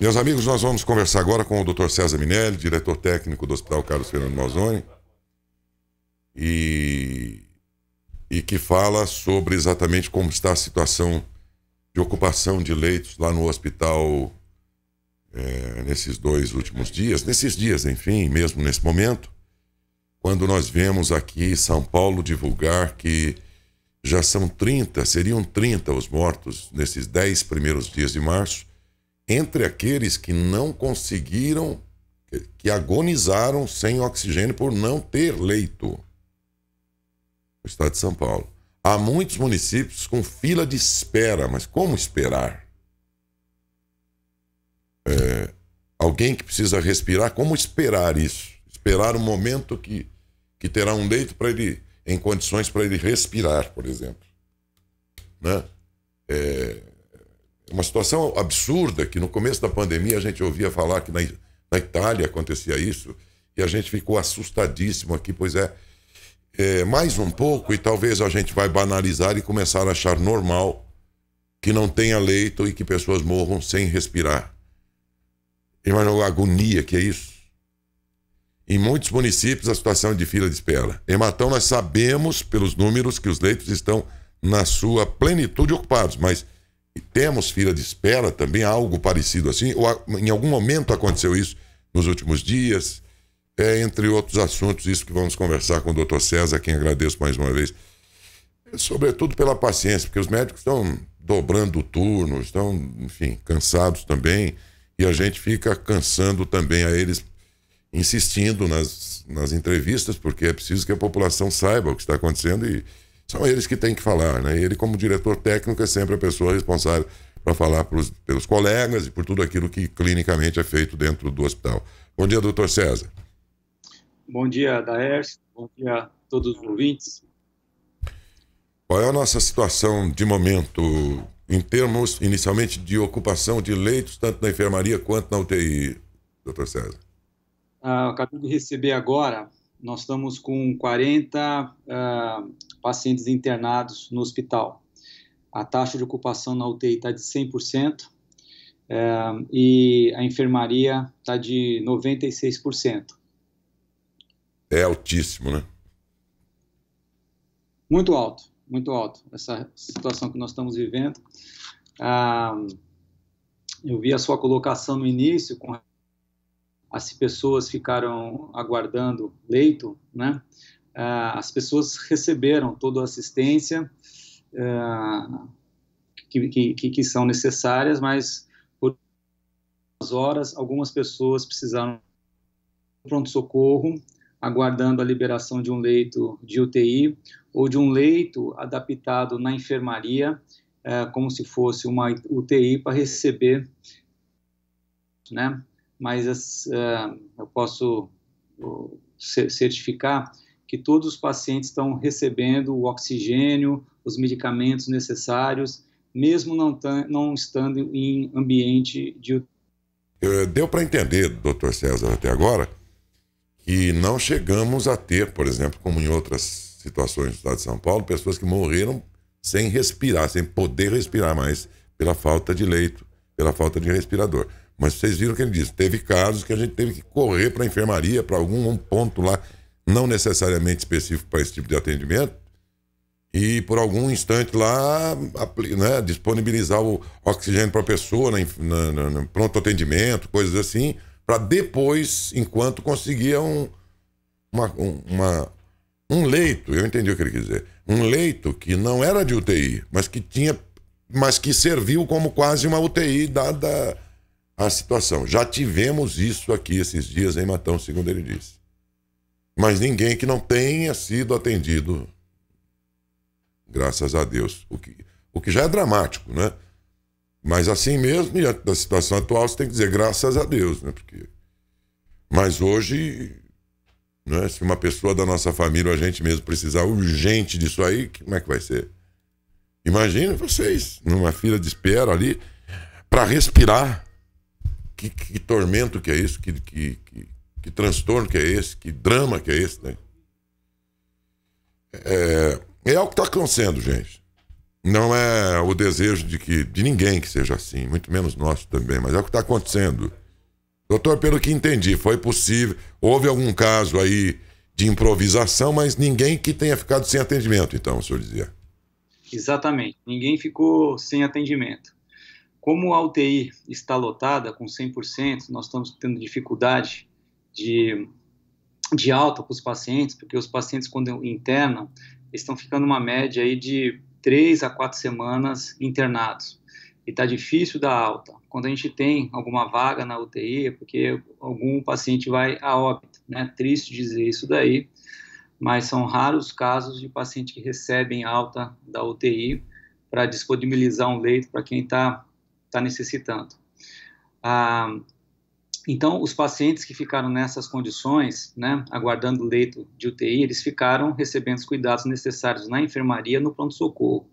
Meus amigos, nós vamos conversar agora com o Dr. César Minelli, diretor técnico do Hospital Carlos Fernando Mazzoni, e, e que fala sobre exatamente como está a situação de ocupação de leitos lá no hospital é, nesses dois últimos dias, nesses dias, enfim, mesmo nesse momento, quando nós vemos aqui São Paulo divulgar que já são 30, seriam 30 os mortos nesses 10 primeiros dias de março entre aqueles que não conseguiram, que agonizaram sem oxigênio por não ter leito. O estado de São Paulo. Há muitos municípios com fila de espera, mas como esperar? É, alguém que precisa respirar, como esperar isso? Esperar o um momento que, que terá um leito para ele, em condições para ele respirar, por exemplo. Né? É, uma situação absurda que no começo da pandemia a gente ouvia falar que na, na Itália acontecia isso e a gente ficou assustadíssimo aqui, pois é, é, mais um pouco e talvez a gente vai banalizar e começar a achar normal que não tenha leito e que pessoas morram sem respirar. Imagina a agonia que é isso. Em muitos municípios a situação é de fila de espera. Em Matão nós sabemos pelos números que os leitos estão na sua plenitude ocupados, mas e temos fila de espera também, algo parecido assim? Ou em algum momento aconteceu isso nos últimos dias? É, entre outros assuntos, isso que vamos conversar com o doutor César, quem agradeço mais uma vez. Sobretudo pela paciência, porque os médicos estão dobrando o turno, estão, enfim, cansados também, e a gente fica cansando também a eles, insistindo nas, nas entrevistas, porque é preciso que a população saiba o que está acontecendo e são eles que têm que falar, né? Ele, como diretor técnico, é sempre a pessoa responsável para falar pelos, pelos colegas e por tudo aquilo que clinicamente é feito dentro do hospital. Bom dia, doutor César. Bom dia, Daércio. Bom dia a todos os ouvintes. Qual é a nossa situação de momento em termos, inicialmente, de ocupação de leitos, tanto na enfermaria quanto na UTI, doutor César? Ah, acabei de receber agora nós estamos com 40 uh, ah, pacientes internados no hospital. A taxa de ocupação na UTI está de 100% uh, ah, e a enfermaria está de 96%. É altíssimo, né? Muito alto, muito alto. Essa situação que nós estamos vivendo. Uh, eu vi a sua colocação no início com as pessoas ficaram aguardando leito, né? Ah, as pessoas receberam toda a assistência ah, que, que, que são necessárias, mas por horas algumas pessoas precisaram pronto-socorro, aguardando a liberação de um leito de UTI ou de um leito adaptado na enfermaria, ah, como se fosse uma UTI para receber, né? mas uh, eu posso eh, certificar que todos os pacientes estão recebendo o oxigênio, os medicamentos necessários, mesmo não, não estando em ambiente de. Eh, deu para entender, doutor César, até agora, que não chegamos a ter, por exemplo, como em outras situações do estado de São Paulo, pessoas que morreram sem respirar, sem poder respirar mais, pela falta de leito, pela falta de respirador. Mas vocês viram o que ele disse. Teve casos que a gente teve que correr para a enfermaria, para algum um ponto lá, não necessariamente específico para esse tipo de atendimento, e por algum instante lá, né, disponibilizar o oxigênio para a pessoa, né, na, na, pronto atendimento, coisas assim, para depois, enquanto conseguia um, uma, uma, um leito, eu entendi o que ele quis dizer, um leito que não era de UTI, mas que tinha, mas que serviu como quase uma UTI dada a situação. Já tivemos isso aqui esses dias em Matão, segundo ele disse. Mas ninguém que não tenha sido atendido, graças a Deus. O que, o que já é dramático, né? Mas assim mesmo, diante da situação atual, você tem que dizer graças a Deus, né? Porque... Mas hoje, né, se uma pessoa da nossa família ou a gente mesmo precisar urgente disso aí, como é que vai ser? Imaginem vocês numa fila de espera ali para respirar que, que, tormento que é esse, que, que, que, que, transtorno que é esse, que drama que é esse, né? É, é que está acontecendo, gente. Não é o desejo de que de ninguém que seja assim, muito menos nosso também, mas é o que está acontecendo. Doutor, pelo que entendi, foi possível. Houve algum caso aí de improvisação, mas ninguém que tenha ficado sem atendimento, então, o senhor dizia. Exatamente. Ninguém ficou sem atendimento. Como a UTI está lotada com 100%, nós estamos tendo dificuldade de, de alta para os pacientes, porque os pacientes, quando internam, estão ficando uma média aí de três a quatro semanas internados. E está difícil da alta. Quando a gente tem alguma vaga na UTI, é porque algum paciente vai a óbito. Né? Triste dizer isso daí, mas são raros casos de paciente que recebem alta da UTI para disponibilizar um leito para quem está está necessitando. Ah, então, os pacientes que ficaram nessas condições, né, aguardando leito de UTI, eles ficaram recebendo os cuidados necessários na enfermaria, no pronto-socorro.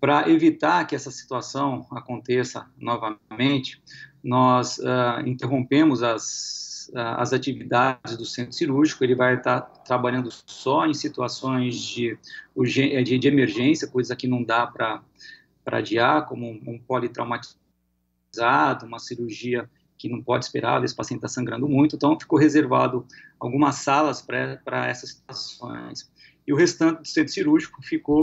Para evitar que essa situação aconteça novamente, nós ah, interrompemos as, ah, as atividades do centro cirúrgico, ele vai estar tá trabalhando só em situações de, de, de emergência, coisa que não dá para para adiar, como um, um politraumatizado, uma cirurgia que não pode esperar, esse paciente está sangrando muito, então ficou reservado algumas salas para essas situações. E o restante do centro cirúrgico ficou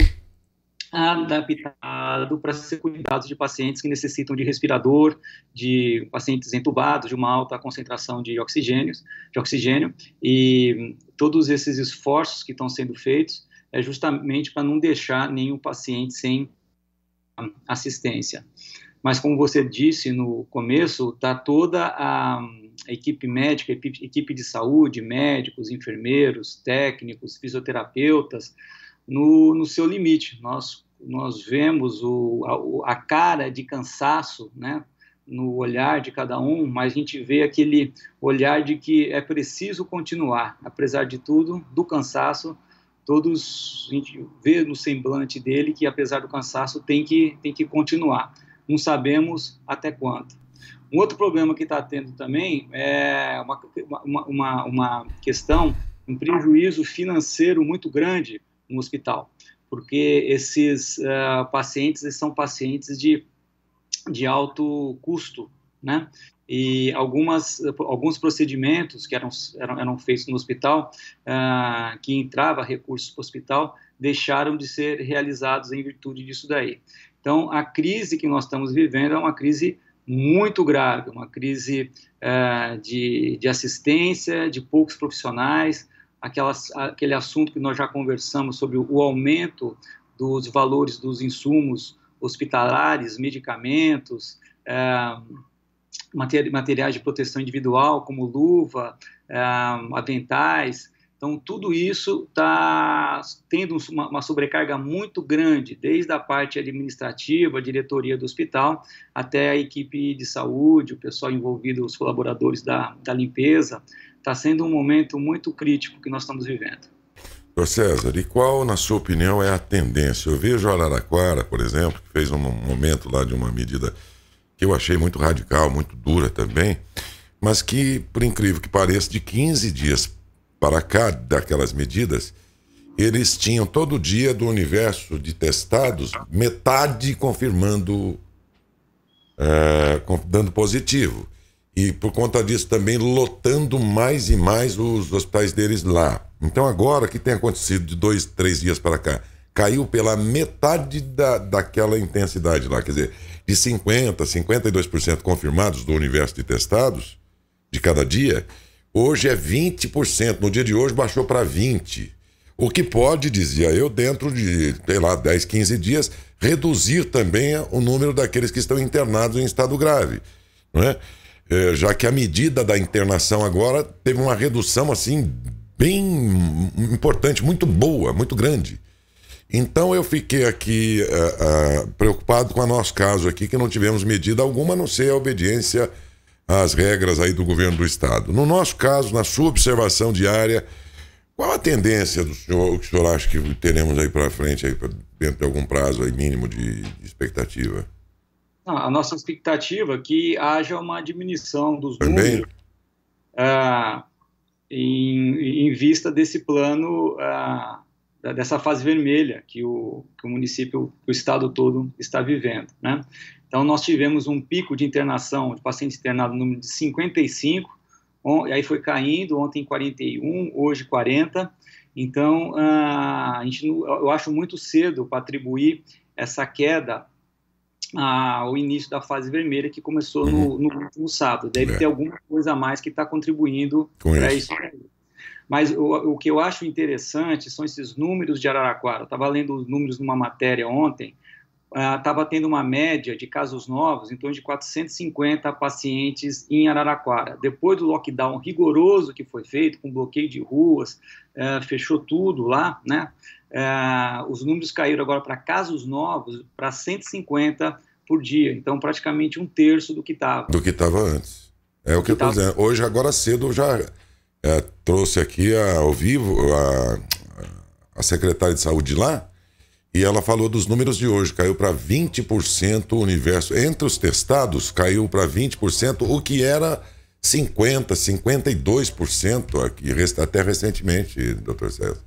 adaptado para ser cuidado de pacientes que necessitam de respirador, de pacientes entubados, de uma alta concentração de oxigênio, de oxigênio e todos esses esforços que estão sendo feitos é justamente para não deixar nenhum paciente sem assistência. Mas, como você disse no começo, está toda a, a equipe médica, equipe, de saúde, médicos, enfermeiros, técnicos, fisioterapeutas, no, no seu limite. Nós, nós vemos o, a, a cara de cansaço, né? no olhar de cada um, mas a gente vê aquele olhar de que é preciso continuar, apesar de tudo, do cansaço, todos a gente vê no semblante dele que apesar do cansaço tem que tem que continuar. Não sabemos até quando. Um outro problema que está tendo também é uma, uma, uma, uma questão, um prejuízo financeiro muito grande no hospital, porque esses uh, pacientes são pacientes de, de alto custo, né? e algumas, alguns procedimentos que eram, eram, eram feitos no hospital, ah, que entrava recursos para o hospital, deixaram de ser realizados em virtude disso daí. Então, a crise que nós estamos vivendo é uma crise muito grave, uma crise ah, de, de assistência, de poucos profissionais, aquelas, aquele assunto que nós já conversamos sobre o aumento dos valores dos insumos hospitalares, medicamentos, ah, materiais de proteção individual, como luva, é, aventais. Então, tudo isso está tendo uma sobrecarga muito grande, desde a parte administrativa, a diretoria do hospital, até a equipe de saúde, o pessoal envolvido, os colaboradores da, da limpeza. Está sendo um momento muito crítico que nós estamos vivendo. Ô César, e qual, na sua opinião, é a tendência? Eu vejo a Araraquara, por exemplo, que fez um momento lá de uma medida que eu achei muito radical, muito dura também, mas que, por incrível que pareça, de 15 dias para cá, daquelas medidas, eles tinham todo dia do universo de testados, metade confirmando, é, dando positivo. E por conta disso também lotando mais e mais os hospitais deles lá. Então agora, o que tem acontecido de dois, três dias para cá? Caiu pela metade da, daquela intensidade lá. Quer dizer, de 50%, 52% confirmados do universo de testados de cada dia, hoje é 20%. No dia de hoje baixou para 20%. O que pode, dizia eu, dentro de, sei lá, 10, 15 dias, reduzir também o número daqueles que estão internados em estado grave. Não é? É, já que a medida da internação agora teve uma redução assim bem importante, muito boa, muito grande. Então eu fiquei aqui uh, uh, preocupado com o nosso caso aqui, que não tivemos medida alguma, a não ser a obediência às regras aí do governo do estado. No nosso caso, na sua observação diária, qual a tendência do senhor, o que o senhor acha que teremos aí para frente, aí, pra, dentro de algum prazo aí mínimo de, de expectativa? a nossa expectativa é que haja uma diminuição dos números uh, em, em, vista desse plano ah, dessa fase vermelha que o, que o município, o estado todo está vivendo. Né? Então, nós tivemos um pico de internação de pacientes internados no número de 55, on, e aí foi caindo, ontem 41, hoje 40. Então, ah, a gente, eu acho muito cedo para atribuir essa queda ao início da fase vermelha que começou uhum. no, no sábado. Deve é. ter alguma coisa a mais que está contribuindo para isso. isso. Mas o, o que eu acho interessante são esses números de Araraquara. Estava lendo os números numa matéria ontem, estava ah, uh, tendo uma média de casos novos em torno de 450 pacientes em Araraquara. Depois do lockdown rigoroso que foi feito, com bloqueio de ruas, uh, fechou tudo lá, né? Uh, os números caíram agora para casos novos para 150 por dia, então praticamente um terço do que estava. Do que estava antes. É o que, que eu estou dizendo. Hoje, agora cedo, já é, trouxe aqui a, ao vivo a, a secretária de saúde lá e ela falou dos números de hoje. Caiu para 20% o universo. Entre os testados, caiu para 20%, o que era 50%, 52% aqui, até recentemente, doutor César.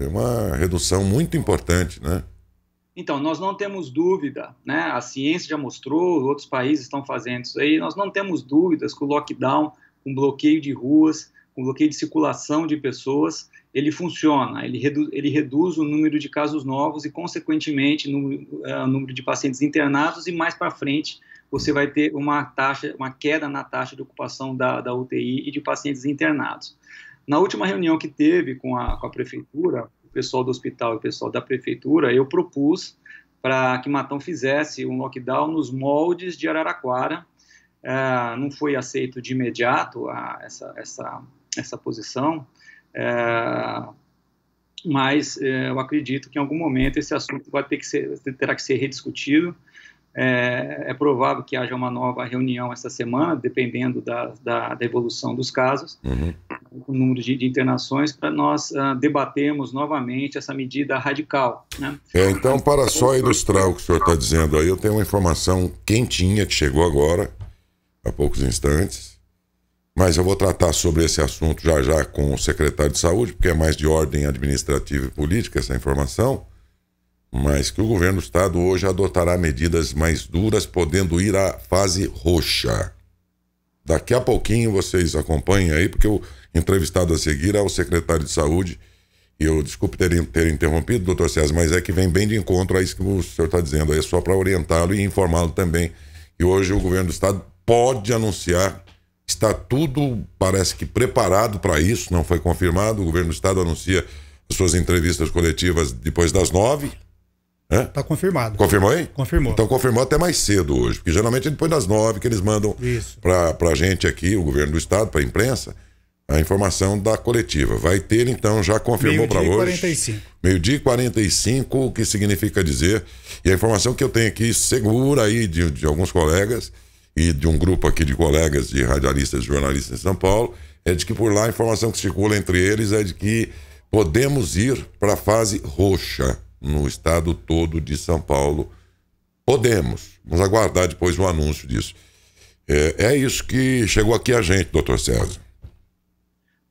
É uma redução muito importante, né? Então, nós não temos dúvida, né? A ciência já mostrou, outros países estão fazendo isso aí. Nós não temos dúvidas que o lockdown, um bloqueio de ruas, o bloqueio de circulação de pessoas, ele funciona, ele, redu ele reduz o número de casos novos e, consequentemente, é, o número de pacientes internados e, mais para frente, você vai ter uma taxa, uma queda na taxa de ocupação da, da UTI e de pacientes internados. Na última reunião que teve com a, com a prefeitura, o pessoal do hospital e o pessoal da prefeitura, eu propus para que Matão fizesse um lockdown nos moldes de Araraquara. Uh, não foi aceito de imediato a, essa, essa essa posição, é, mas é, eu acredito que em algum momento esse assunto vai ter que ser, terá que ser rediscutido. É, é provável que haja uma nova reunião essa semana, dependendo da, da, da evolução dos casos, uhum. o número de, de internações, para nós uh, debatermos novamente essa medida radical. Né? É, então, para só ilustrar o que o senhor está dizendo aí, eu tenho uma informação quentinha que chegou agora, há poucos instantes, mas eu vou tratar sobre esse assunto já já com o secretário de saúde, porque é mais de ordem administrativa e política essa informação. Mas que o governo do estado hoje adotará medidas mais duras, podendo ir à fase roxa. Daqui a pouquinho vocês acompanhem aí, porque o entrevistado a seguir é o secretário de saúde. E eu desculpe ter, ter interrompido, doutor César, mas é que vem bem de encontro a isso que o senhor está dizendo. É só para orientá-lo e informá-lo também. E hoje o governo do estado pode anunciar Está tudo, parece que, preparado para isso, não foi confirmado. O governo do Estado anuncia as suas entrevistas coletivas depois das nove. Está confirmado. Confirmou aí? Confirmou. Então confirmou até mais cedo hoje, porque geralmente é depois das nove que eles mandam para a gente aqui, o governo do Estado, para a imprensa, a informação da coletiva. Vai ter, então, já confirmou para hoje. Meio-dia e 45. Meio-dia e 45, o que significa dizer. E a informação que eu tenho aqui, segura aí de, de alguns colegas e de um grupo aqui de colegas de radialistas e jornalistas em São Paulo, é de que por lá a informação que circula entre eles é de que podemos ir para a fase roxa no estado todo de São Paulo. Podemos. Vamos aguardar depois o um anúncio disso. É, é, isso que chegou aqui a gente, doutor César.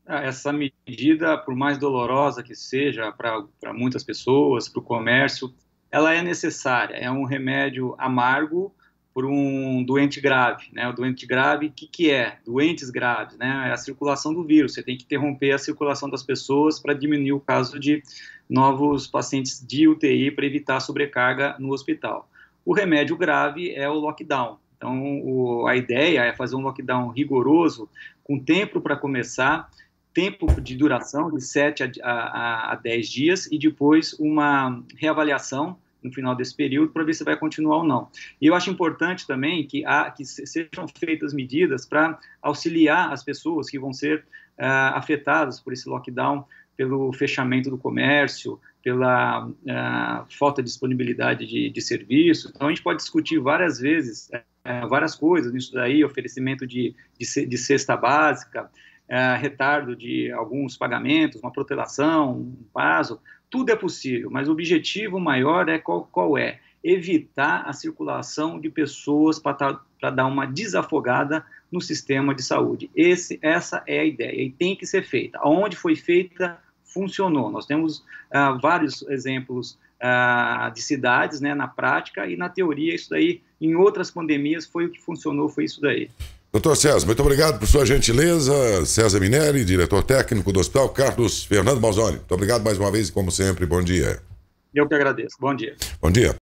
Ah, essa medida, por mais dolorosa que seja para muitas pessoas, para o comércio, ela é necessária. É um remédio amargo, por um doente grave, né? O doente grave, o que, que é? Doentes graves, né? É a circulação do vírus. Você tem que interromper a circulação das pessoas para diminuir o caso de novos pacientes de UTI para evitar sobrecarga no hospital. O remédio grave é o lockdown. Então, o, a ideia é fazer um lockdown rigoroso, com tempo para começar, tempo de duração de 7 a, a 10 dias e depois uma reavaliação no final desse período para ver se vai continuar ou não. E eu acho importante também que, há, que sejam feitas medidas para auxiliar as pessoas que vão ser uh, afetadas por esse lockdown, pelo fechamento do comércio, pela uh, falta de disponibilidade de, de serviço. Então, a gente pode discutir várias vezes uh, várias coisas nisso daí, oferecimento de, de, de cesta básica, ah, retardo de alguns pagamentos, uma protelação, um prazo, tudo é possível, mas o objetivo maior é qual, qual é? Evitar a circulação de pessoas para tá, dar uma desafogada no sistema de saúde. Esse, essa é a ideia e tem que ser feita. Onde foi feita, funcionou. Nós temos ah, vários exemplos ah, de cidades né, na prática e na teoria, isso daí, em outras pandemias, foi o que funcionou, foi isso daí. Doutor César, muito obrigado por sua gentileza. César Mineri, diretor técnico do Hospital Carlos Fernando Balzoni. Muito obrigado mais uma vez e, como sempre, bom dia. Eu que agradeço. Bom dia. Bom dia.